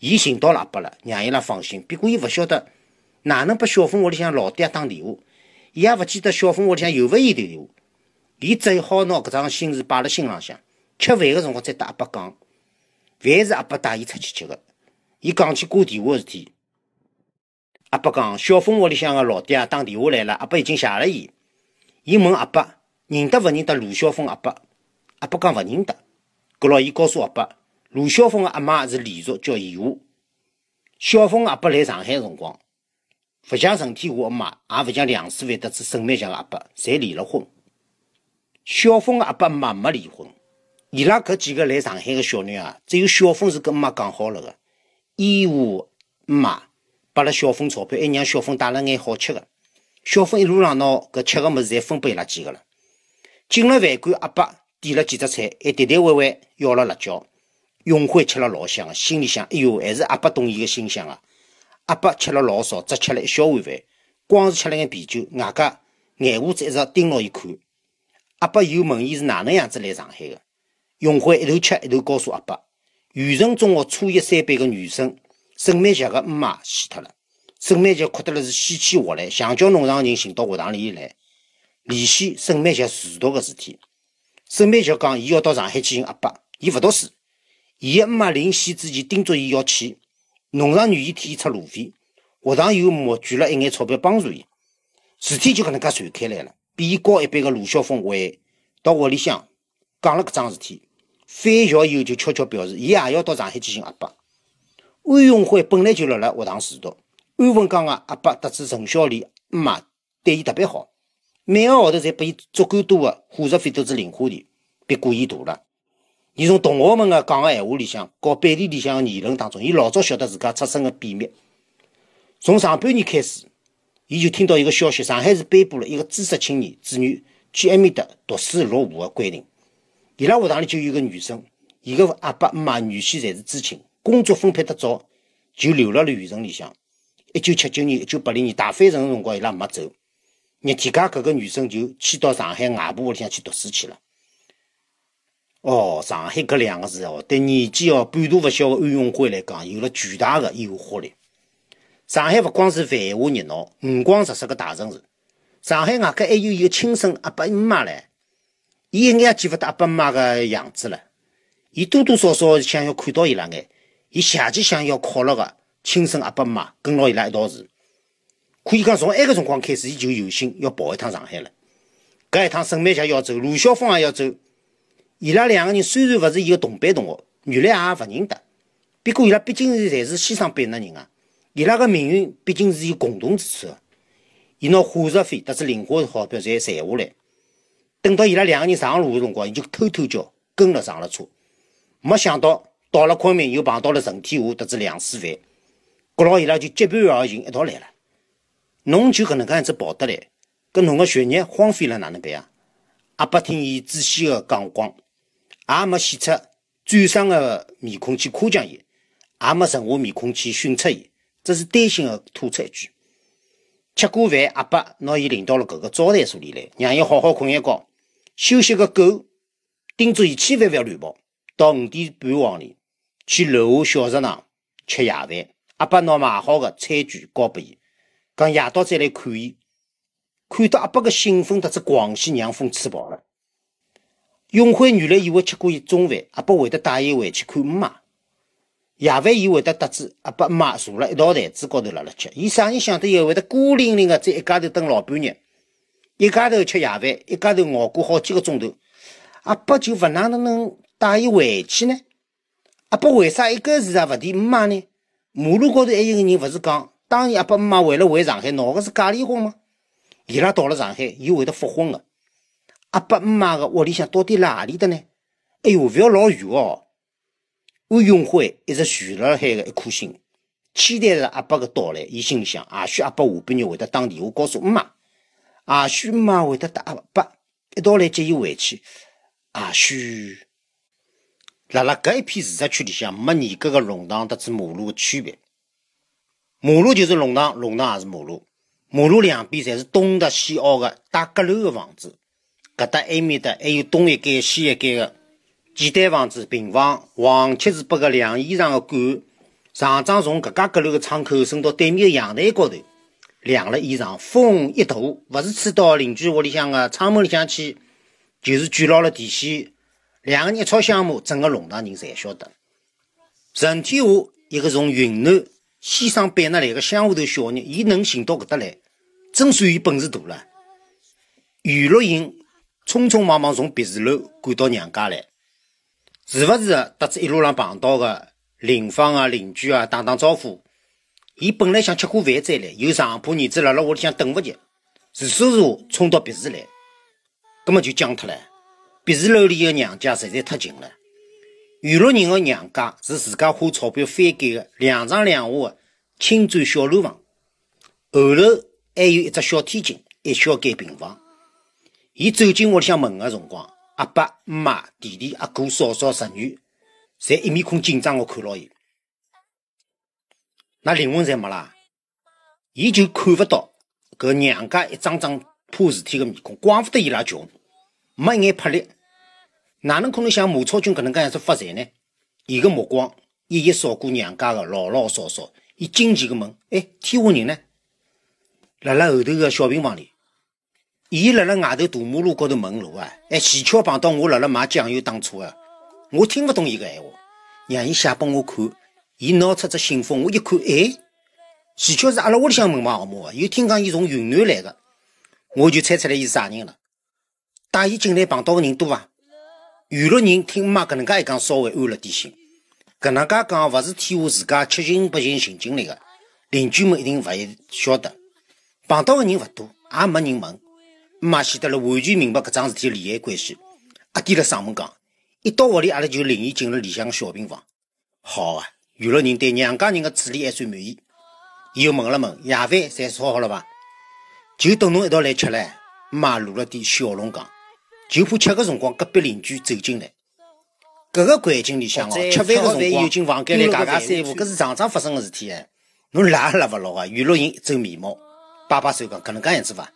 伊寻到了阿爸了，让伊拉放心。不过伊勿晓得哪能拨小峰屋里向老爹打电话，伊也勿记得小峰屋里向有勿有电话。伊只好拿搿桩心事摆辣心浪向，吃饭个辰光再同阿爸讲。饭是阿爸带伊出去吃个。伊讲起挂电话个事体，阿爸讲小峰屋里向个老爹打电话来了，阿爸已经谢了伊。伊问阿爸认得勿认得卢小峰阿爸？阿爸讲勿认得。咾，伊告诉阿爸，卢小峰个阿妈是李族，叫李华。小峰阿爸来上海个辰光，勿像陈天华阿妈，也勿像梁思惠得知沈美霞阿爸，侪离了婚。小峰阿爸妈没离婚，伊拉搿几个来上海个小囡啊，只有小峰是跟妈讲好了个，义务妈拨了小峰钞票，还让小峰带了眼好吃个。小峰一路上拿搿吃的物事侪分拨伊拉几个了。进了饭馆，阿爸点了几只菜，还喋喋歪歪要了辣椒。永辉吃了老香，心里想：哎哟，还是阿爸懂伊个心香啊！阿爸吃了老少，只吃了一小碗饭，光是吃了眼啤酒，外加眼胡子一直盯牢伊看。阿伯又问伊是哪能样子来上海的，永辉一头吃一头告诉阿伯，县城中学初一三班个女生沈美霞个妈死脱了，沈美霞哭得勒是死去活来，想叫农场人寻到学堂里来，联系沈美霞住读个事体。沈美霞讲伊要到上海去寻阿伯，伊勿读书，伊个妈临死之前叮嘱伊要去，农场愿意替伊出路费，学堂又募捐了一眼钞票帮助伊，事体就搿能介传开来了。比高一班的卢晓峰回到屋里向，讲了搿桩事体。返校以后就悄悄表示，伊也要到上海去寻阿爸。安永辉本来就辣辣学堂住读，安文刚个阿爸搭子陈小丽妈对伊特别好，每个号头侪拨伊足够多的伙食费，都是零花钱，别过伊大了。伊从同学们个讲个闲话里向，告背地里向议论当中，伊老早晓得自家出身个秘密。从上半年开始。伊就听到一个消息，上海市颁布了一个知识青年子女去埃面搭读书落户的规定。伊拉学堂里就有个女生，伊个阿爸阿妈原先侪是知青，工作分配得早就留了了县城里向。一九七九年、一九八零年大返城的辰光，伊拉没走。日天家搿个女生就去到上海外婆屋里向去读书去了。哦，上海搿两个字哦，对年纪哦半大勿小的安永辉来讲，有了巨大的诱惑力。上海勿光是繁华热闹、五光十色个大城市，上海外加还有一个亲生阿爸阿妈唻，伊一眼也记勿得阿爸阿妈个样子了，伊多多少少想要看到伊拉眼，伊邪气想要靠牢个亲生阿爸阿妈跟牢伊拉一道住，可以讲从埃个辰光开始，伊就有心要跑一趟上海了。搿一趟沈美霞要走，卢晓峰也要走，伊拉两个人虽然勿是伊个同班同学，原来也勿认得，不过伊拉毕竟是侪是西双版纳人啊。伊拉个命运毕竟是有共同之处个。伊拿伙食费特只零花钞票侪赚下来，等到伊拉两个人上路个辰光，伊就偷偷叫跟了上了车。没想到到了昆明，又碰到了陈天华特只梁思凡。搿浪伊拉就结伴而行一道来了。侬就搿能介样子跑得来，搿侬个学业荒废了哪能办啊？阿爸听伊仔细个讲光，也没显出沮丧个面孔去夸奖伊，也没任何面孔去训斥伊。只是担心地吐出一句：“吃过饭，阿爸拿伊领到了搿个招待所里来，让伊好好困一觉，休息个够。叮嘱伊千万勿要乱跑。到五点半往里去楼下小食堂吃夜饭。阿爸拿买好的餐具交拨伊，讲夜到再来看伊。看到阿爸个兴奋，特子狂喜，让风吹跑了。永辉原来以为吃过一中饭，阿爸会得带伊回去看姆妈。”夜饭，伊会得得知阿爸阿妈坐了一道台子高头，辣辣吃。伊啥人想得伊会得孤零零个在一家头等老半日，一家头吃夜饭，一家头熬过好几个钟头？阿爸就勿哪能能带伊回去呢？阿爸为啥一个字也勿提？姆妈呢？马路高头还有个人，勿是讲当年阿爸姆妈为了回上海，闹个是假离婚吗？伊拉到了上海，又会得复婚的。阿爸姆妈个屋里向到底辣阿里搭呢？哎哟，勿要老远哦！安永辉一直悬了海的一颗心，期待着阿爸个到来。伊心里想，也许阿爸下半日会得打电话告诉姆妈，也许姆妈会得带阿爸一道来接伊回去。也许，辣辣搿一片住宅区里向没严格的弄堂搭子马路的区别，马路就是弄堂，弄堂也是马路。马路两边侪是东搭西凹个带阁楼的房子，搿搭埃面搭还有东一间西一间的。简单房子，平房，横七是八个晾衣裳个杆，常常从搿家阁楼个窗口伸到对面个阳台高头晾了衣裳。风一大，勿是吹到邻居屋里向个窗门里向去，就是卷牢了电线。两个人一吵相骂，整个龙堂人侪晓得。陈天华一个从云南西双版纳来个乡下头小人，伊能寻到搿搭来，真算伊本事大了。余若莹匆匆忙忙从别墅楼赶到娘家来。是勿是？搭子一路浪碰到个邻坊啊、邻居啊，打打招呼。伊本来想吃过饭再来，有上铺儿子辣辣屋里向等勿及，自说自话冲到别墅来，格末就僵脱了。别墅楼里个娘家实在太近了。娱乐人个娘家是自家花钞票翻盖个两上两下的青砖小楼房，后头还有一只小天井，一小间平房。伊走进屋里向门个辰光。阿爸、姆妈、弟弟、阿哥、嫂嫂、侄女，侪一面孔紧张地看牢伊，那灵魂侪没啦，伊就看不到搿娘家一张张破事体的面孔。怪不得伊拉穷，没一眼魄力，哪能可能像马超军搿能介样子发财呢？伊个目光一一扫过娘家的老老少少，伊惊奇个问：“哎，天下人呢？辣辣后头个小平房里。”伊辣辣外头大马路高头问路啊，还蹊巧碰到我辣辣买酱油当车啊。我听勿懂伊个闲话，让伊写拨我看。伊拿出只信封，我一看，哎，蹊巧是阿拉屋里向门牌号码啊。又听讲伊从云南来个，我就猜出来伊是啥人了。带伊进来碰到个人多伐？遇路人听妈搿能介一讲，稍微安了点心。搿能介讲勿是替我自家七进八进寻进来的，邻居们一定勿晓得。碰到个人勿多，也没人问。妈晓得了，完全明白搿桩事体的利害关系。阿低勒上门讲，一到屋里阿拉就领伊进了里向个小平房。好啊，娱乐人对娘家人的处理还算满意。伊又问了问，夜饭侪烧好了伐？就等侬一道来吃了。妈露了点笑容讲，就怕吃的辰光隔壁邻居走进来。搿个环境里向哦，吃饭的辰光又进房间里嘎嘎三胡，搿是常常发生个事体哎。侬拦也拦勿牢啊！娱乐人一皱眉毛，摆摆手讲搿能介样子伐？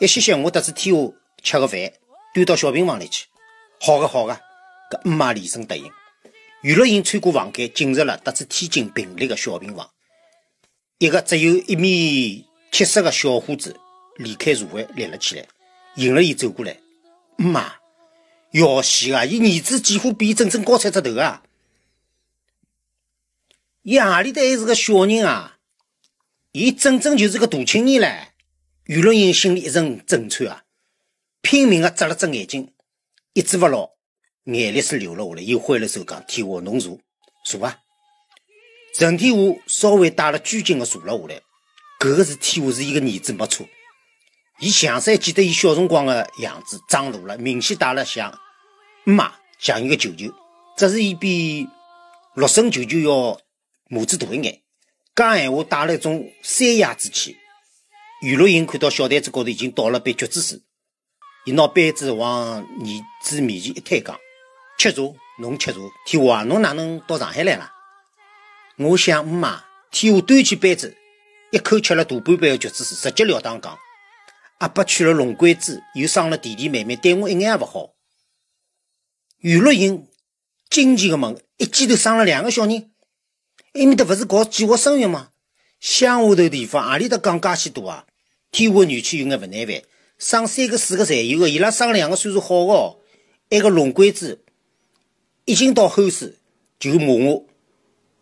一歇歇，我搭子天下吃个饭，端到小平房里去。好个好个，搿姆妈连声答应。娱乐英穿过房间，进入了搭子天井并列个小平房。一个只有一米七十个小伙子离开座位，立了起来，迎了伊走过来。姆妈，哟死啊！伊儿子几乎比伊整整高出一头啊！伊何里搭还是个小人啊？伊真正就是个大青年唻！舆论英心里一阵震颤啊，拼命的眨了眨眼睛，抑制不牢，眼泪水流了下来。又挥了手，讲：“天华，侬坐，坐啊！”陈天华稍微带了拘谨的坐了下来。搿个是天华是一个儿子，没错。伊强生记得伊小辰光个样子，长大了明显带了像妈，像一个舅舅，只是伊比陆生舅舅要拇子大一眼，讲闲话带了一种山野之气。余乐英看到小台子高头已经倒了杯橘子水，伊拿杯子往儿子面前一推，讲：“吃茶，侬吃茶。”天华侬哪能到上海来了？我想，姆妈。天华端起杯子，一口吃了大半杯的橘子水，直截了当讲：“阿爸娶了龙桂枝，又生了弟弟妹妹，对我一眼也勿好。”余乐英惊奇的问：“一记头生了两个小人，埃面搭不是搞计划生育吗？乡下头地方，阿里搭讲介许多啊？”天下女婿有眼勿耐烦，生三个四个侪有个，伊拉生两个算是好个哦。埃个龙桂子一进到后室就骂我，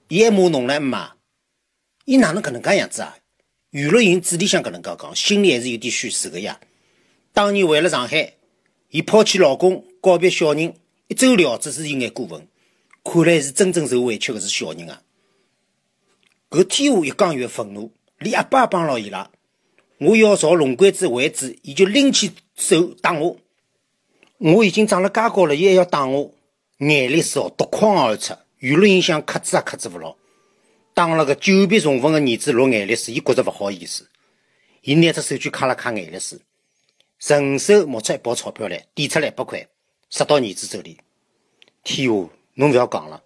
伊还骂侬嘞，妈，伊哪能搿能介样子啊？娱乐圈嘴里向搿能介讲，心里还是有点虚实个呀。当年回了上海，伊抛弃老公，告别小人，一走了之是有眼过分。看来是真正受委屈个是小人啊。搿天下越讲越愤怒，连阿爸帮牢伊拉。我要朝龙桂子位置，伊就拎起手打我。我已经长了介高了，伊还要打我，眼泪水哦夺眶而出。舆论影想克制也克制勿牢。打了个久别重逢的儿子落眼泪水，伊觉着勿好意思，伊拿着手绢擦了擦眼泪水，伸手摸出一包钞票来，点出来一百块，塞到儿子手里。天佑，侬勿要讲了，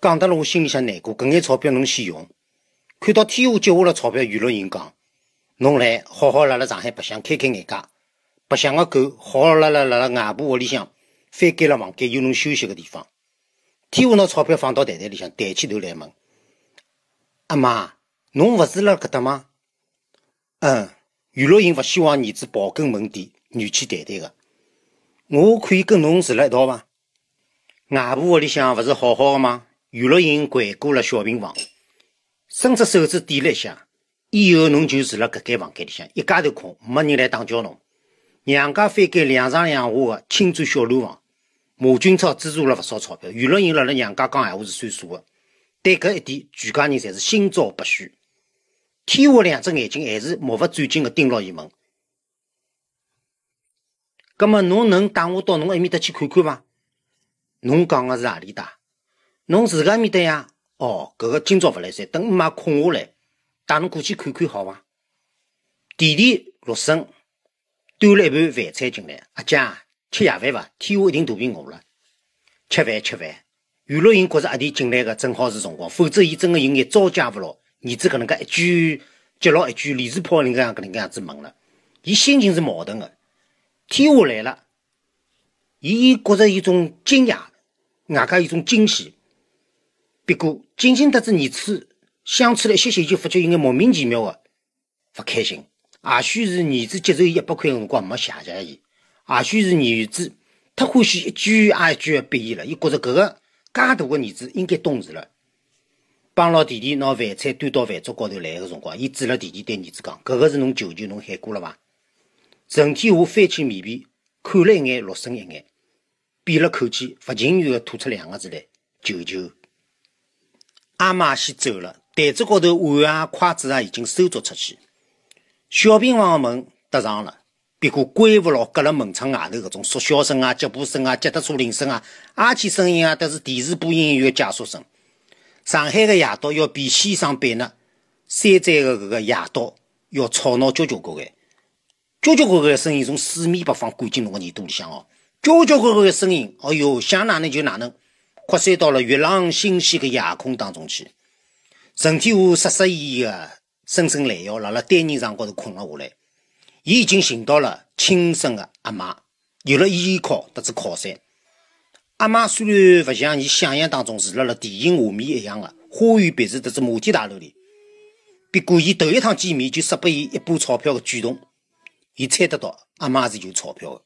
讲得了我心里向难过。搿眼钞票侬先用。看到天下接下了钞票，舆论影讲。侬来好好辣辣上海白相，开开眼界，白相个够。好辣辣辣外婆屋里向，翻盖了房间，有侬休息个地方。天华拿钞票放到袋袋里向，抬起头来问：“阿妈，侬勿是辣搿搭吗？”“嗯。”余若莹勿希望儿子刨根问底，语气淡淡个。“我可以跟侬住辣一道伐？”外婆屋里向勿是好好的吗？余若莹环顾了小平房，伸只手指点了一下。以后侬就住在搿间房间里，向一家头空，没人来打搅侬。娘家翻盖两上两下个青砖小楼房，马军超资助了勿少钞票。娱乐圈辣辣娘家讲闲话是算数的，对搿一点，全家人侪是心照不宣。天下两只眼睛还是目不转睛地盯牢伊问：“葛末侬能带我到侬埃面搭去看看伐？侬讲个是阿里搭？侬自家面搭呀？哦，搿个今朝勿来三，等姆妈空下来。带侬过去看看好吗？弟弟陆生端了一盘饭菜进来，阿姐吃夜饭伐？天下一定肚皮饿了。吃饭吃饭。余乐莹觉着阿弟进来的正好是辰光，否则伊真个有眼招架勿牢。儿子搿能介一句接牢一句，李四炮搿搿能介样子问了。伊心情是矛盾的。天下来了，伊觉着一种惊讶，外加一种惊喜。不过，仅仅得知儿子。相处了一歇歇，就发觉有眼莫名其妙的勿开心。也许是儿子接受伊一百块的辰光没谢谢伊，也许是儿子太欢喜一句挨一句的逼伊了。伊觉着搿个介大个儿子应该懂事了。帮牢弟弟拿饭菜端到饭桌高头来个辰光，伊指了弟弟对儿子讲：“搿个是侬舅舅侬喊过了伐？”陈天华翻起面皮看了一眼陆生一眼，闭了口气，勿情愿地吐出两个字来：“舅舅。”阿妈先走了。台子高头碗啊、筷子啊已经收作出去，小平房的门搭上了。不过关勿牢，隔了门窗外头，搿种说笑声啊、脚步声啊、脚踏车铃声啊、阿基声音啊，都是电视播音乐、解说声。上海的夜到要比西双版纳、山寨的搿个夜到要吵闹交交关关，交交关个声音从四面八方灌进侬个耳朵里向哦，交交关关个声音，哎哟，想哪能就哪能，扩散到了月朗星稀的夜空当中去。陈天华瑟瑟伊个伸伸懒腰，辣辣单人床高头困了下来。伊已经寻到了亲生的阿妈，有了依靠搭子靠山。阿妈虽然勿像伊想象当中住辣辣电影画面一样的花园别墅搭子摩天大楼里，不过伊头一趟见面就塞拨伊一把钞票个举动，伊猜得到阿妈是有钞票个。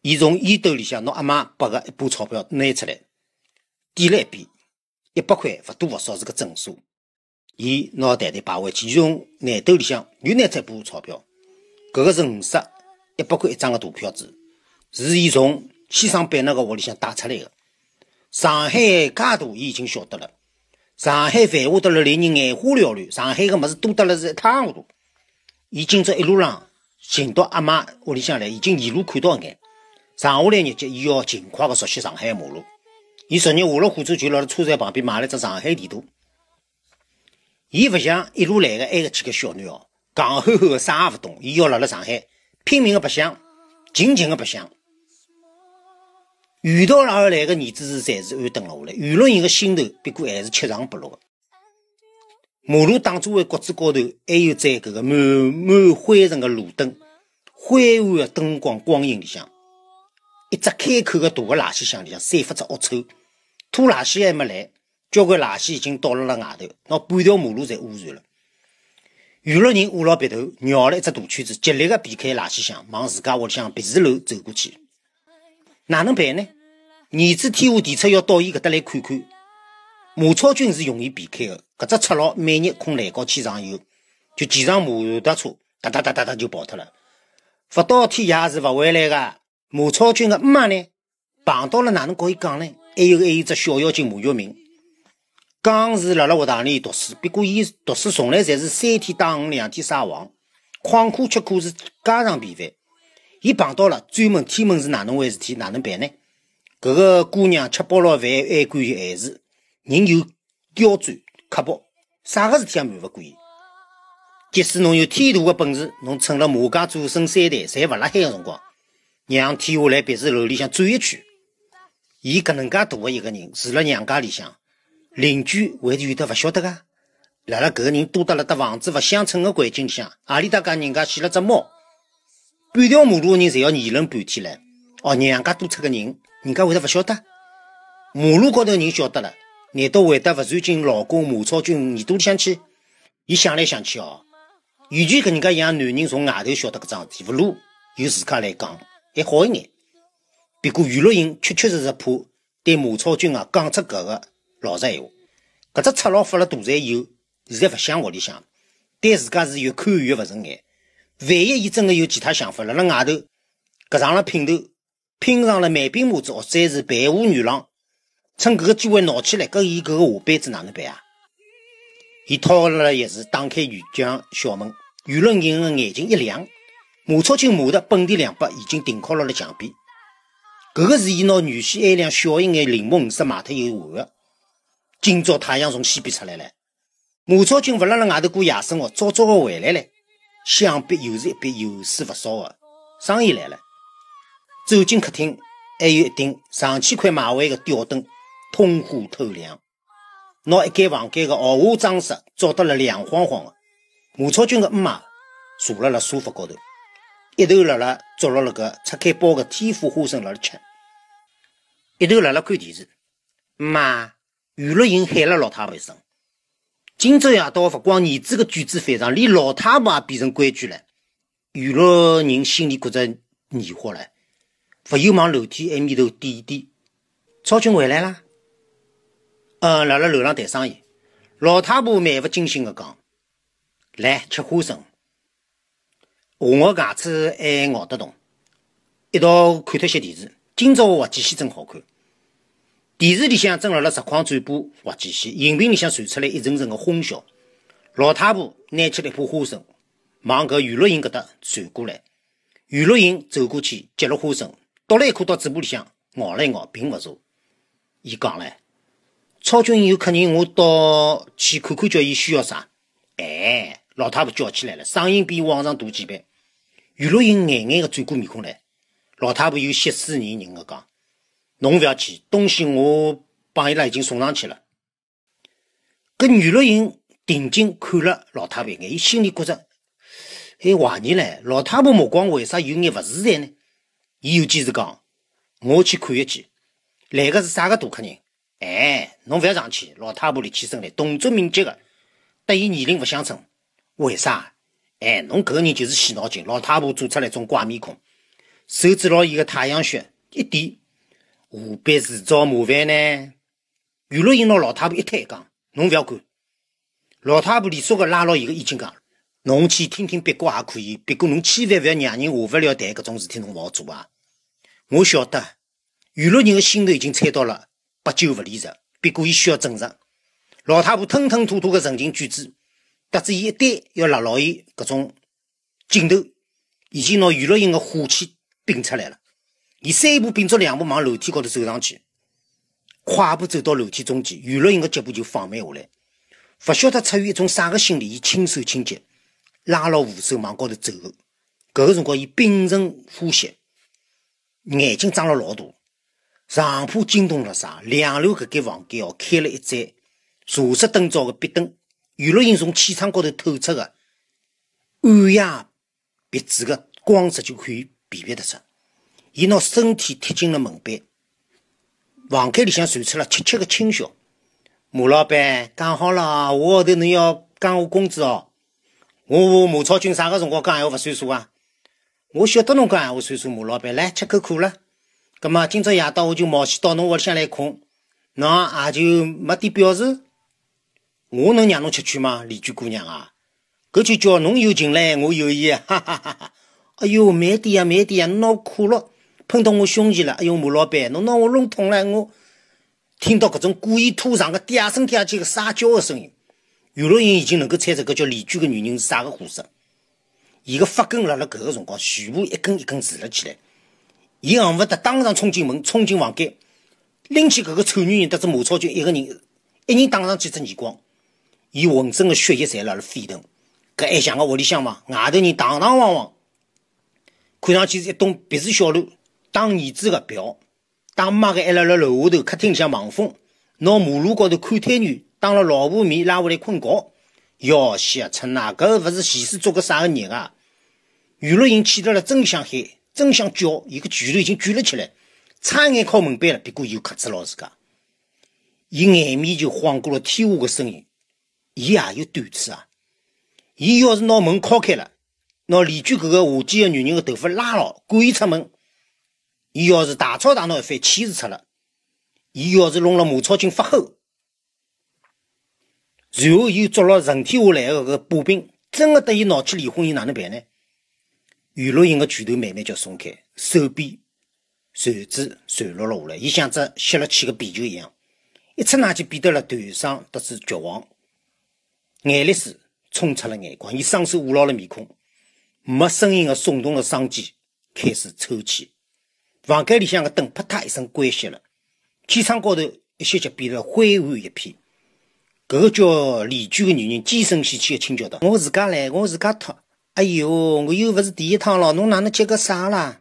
伊从衣兜里向拿阿妈拨个一把钞票拿出来，点了一遍。一百块勿多勿少是个整数，伊拿袋袋摆回去，从内兜里向又拿出一把钞票，搿个是五十、一百块一张个大票子，是伊从西双版纳个屋里向带出来个。上海介大，伊已经晓得了，上海繁华得了令人眼花缭乱，上海个物事多得了是一塌糊涂。伊今朝一路浪寻到阿妈屋里向来，已经沿路看到一眼，剩下来日脚，伊要尽快个熟悉上海马路。伊昨日下了火车，就辣辣车站旁边买了只上海地图。伊勿像一路来个埃个几个小囡哦，戆憨憨的，啥也勿懂。伊要辣辣上海，拼命的白相，尽情的白相。远道而来个儿子是暂时安顿了下来，舆论伊个心头，不过还是七上八落。马路当中个格子高头还有在搿个满满灰尘个路灯，灰暗个灯光光影里向。只开口个大个垃圾箱里，向散发着恶臭。拖垃圾还没来，交关垃圾已经倒落了外头，拿半条马路侪污染了。娱乐人捂牢鼻头，绕了一只大圈子，极力个避开垃圾箱，往自家屋里向别墅楼走过去。哪能办呢？儿子天华提出要到伊搿搭来看看。马超军是容易避开个，搿只赤佬每日困懒觉去上游，就骑上摩托车，哒哒哒哒哒就跑脱了。勿到天夜是勿回来个。马超军个妈呢？碰到了哪能跟伊讲呢？还有还有只小妖精马玉明，刚是辣辣学堂里读书，不过伊读书从来侪是三天打鱼两天晒网，旷课吃苦是家常便饭。伊碰到了，追问天问是哪能回事体？哪能办呢？搿个姑娘吃饱了饭还管闲事，人又刁钻刻薄，啥个事体也瞒勿过伊。即使侬有天大的本事，侬趁了马家祖孙三代侪勿辣海个辰光。娘替下来别墅楼里向转一圈，伊搿能噶大个一个人，住辣娘家里向，邻居会有的勿晓得啊。辣搿个人多得辣搭房子勿相称个环境里向，阿里搭家人家死了只猫，半条马路个人侪要议论半天唻。哦，娘家多出个人，人家会的勿晓得，马路高头人晓得了，难道会的勿传进老公马超军耳朵里向去？伊想来想去哦，与其搿人家让男人从外头晓得搿桩事，勿如由自家来讲。还好一眼。不过余乐莹确确实实怕对马超军啊讲出搿个老实闲话。搿只赤佬发了大财以后，现在勿想屋里向，对自家是越看越勿顺眼。万一伊真的有其他想法，辣辣外头搿上了姘头，拼上了卖兵马子，或者是陪舞女郎，趁搿个机会闹起来，搿伊搿个下辈子哪能办啊？伊掏了钥匙，打开女将小门，余乐莹的眼睛一亮。马超群买的本地两百已经停靠辣了墙边，搿个是伊拿原先埃辆小一眼铃木五十买脱以后换个。今朝太阳从西边出来了，马超群勿辣辣外头过夜生活，早早个回来了，想必又是一笔油水勿少个生意来了。走进客厅，还有一顶上千块买回个吊灯，通货透亮，拿一间房间个豪华装饰照得了亮晃晃个。马超群个妈坐辣辣沙发高头。一头辣辣捉落了个拆开包个天府花生辣吃，一头辣辣看电视。妈，娱乐人喊了老太婆一声：“今朝夜到勿光儿子个举止反常，连老太婆也变成规矩了。”娱乐人心里觉着疑惑了，勿由往楼梯埃面头点一点。超群回来了，嗯，辣辣楼上谈生意。老太婆漫不经心的讲：“来吃花生。”红个牙齿还咬得动，一道看脱些电视。今朝滑稽戏真好看，电视里向正辣辣实况转播滑稽戏，荧屏里向传出来一阵阵的哄笑。老太婆拿起了一把花生，往搿娱乐营搿搭传过来。娱乐营走过去接了花生，倒了一颗到嘴巴里向咬了一咬，并勿错。伊讲唻，超军有客人，我到去看看叫伊需要啥。哎。老太婆叫起来了，声音比往常大几倍。余乐莹眼眼个转过面孔来，老太婆又些斯底人个讲：“侬覅去，东西我帮伊拉已经送上去了。”搿余乐莹定睛看了老太婆一眼，伊心里觉着，还怀疑唻，老太婆目光为啥有眼勿自在呢？伊又坚持讲：“我去看一记，来个是啥个大客人？”哎，侬覅上去。老太婆立起身来，动作敏捷个，搭伊年龄勿相称。为啥？哎，侬个人就是洗脑筋。老太婆做出来种怪面孔，手指老伊个太阳穴一点，何必自找麻烦呢？娱乐英拿老太婆一推讲，侬勿要管。老太婆利索个拉牢伊个衣襟讲，侬去听听别个也可以。别过侬千万勿要让人下勿了台，搿种事体侬勿好做啊。我晓得，娱乐英个心头已经猜到了，八九勿离十，别过伊需要证实。老太婆吞吞吐吐个神情举止。加之伊一旦要拉牢伊搿种劲头，已经拿娱乐营个火气迸出来了。伊三步并作两步往楼梯高头走上去，快步走到楼梯中间，娱乐营个脚步就放慢下来。勿晓得出于一种啥个心理，伊轻手轻脚拉牢扶手往高头走。搿个辰光，伊屏住呼吸，眼睛张了老大。上铺惊动了啥？两楼搿间房间哦，开了一盏茶室灯罩个壁灯。娱乐音从气场高头透出的暗哑别致的光泽，就可以辨别得出。伊拿身体贴近了门板，房间里向传出了切切的轻笑。马老板，讲好了，下号头侬要讲我工资哦。我马超军啥个辰光讲闲话不算数啊？我晓得侬讲闲话算数，马老板，来吃口苦了。葛么今朝夜到我就冒险到侬屋里向来困，侬也就没点表示。我能让侬吃去吗，丽娟姑娘啊？搿就叫侬有情唻，我有意，<laughs> 哈哈哈哈！哎呦，慢点呀，慢点呀，拿苦了，碰到我胸前了！哎呦，马老板，侬拿我弄痛唻！我听到搿种故意拖长个嗲声嗲气个撒娇个声音，有个人已经能够猜测搿叫丽娟个女人是啥个货色。伊个发根辣辣搿个辰光，全部一根一根竖了起来。伊恨不得当场冲进门，冲进房间，拎起搿个丑女人搭只马超军一个人，一人打上几只耳光。伊浑身个血液侪辣辣沸腾，搿还像个屋里向伐？外头人堂堂旺旺，看上去是一栋别墅小楼。当儿子个表，当妈个还辣辣楼下头客厅里向望风，拿马路高头看摊女，当了老婆面拉回来困觉，要挟、春纳，搿勿是前世做个啥个孽啊？娱乐莹气得了，真想喊，真想叫，伊个拳头已经举了起来，差一眼靠门板了，不过又克制牢自家。伊眼面就晃过了天下个声音。伊也有短处啊！伊要是拿门敲开了，拿李娟搿个下贱个女人个头发拉牢，赶伊出门；伊要是大吵大闹一番，气势出了；伊要是弄了马超群发火，随后又捉了陈天下来个搿把柄，真的得伊闹起离婚，伊哪能办呢？于若莹个拳头慢慢叫松开，手臂随之垂落了下来，伊像只泄了气个皮球一样，一刹那就变得了颓丧，得是绝望。眼泪水冲出了眼眶，伊双手捂牢了面孔，没声音的耸动了双肩，开始抽泣。房间里向的灯啪嗒一声关熄了，天窗高头一歇歇变得灰暗一片。搿个叫李娟个女人尖声细气个轻叫道：“我自家来，我自家脱。哎哟，我又勿是第一趟了，侬哪能急个啥啦？”